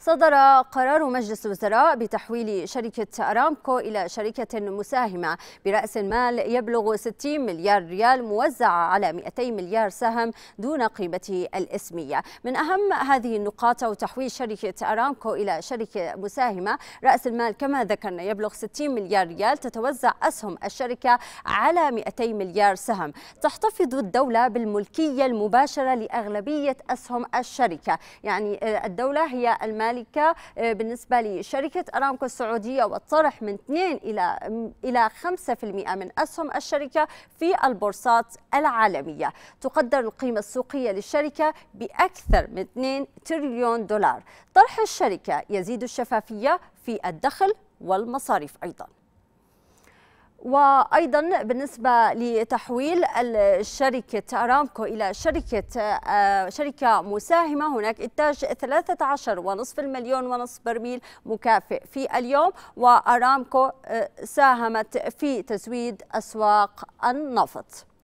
صدر قرار مجلس الوزراء بتحويل شركة أرامكو إلى شركة مساهمة برأس المال يبلغ 60 مليار ريال موزعة على 200 مليار سهم دون قيمته الإسمية من أهم هذه النقاط أو تحويل شركة أرامكو إلى شركة مساهمة رأس المال كما ذكرنا يبلغ 60 مليار ريال تتوزع أسهم الشركة على 200 مليار سهم تحتفظ الدولة بالملكية المباشرة لأغلبية أسهم الشركة يعني آه، الدولة هي المال هنالك آه، بالنسبه لشركه ارامكو السعوديه والطرح من 2 الى الى 5% من اسهم الشركه في البورصات العالميه تقدر القيمه السوقيه للشركه باكثر من 2 تريليون دولار طرح الشركه يزيد الشفافيه في الدخل والمصاريف ايضا وأيضا بالنسبة لتحويل شركة أرامكو إلى شركة آه، شركة مساهمة هناك إنتاج 13 ونصف المليون ونصف برميل مكافئ في اليوم وأرامكو آه، ساهمت في تزويد أسواق النفط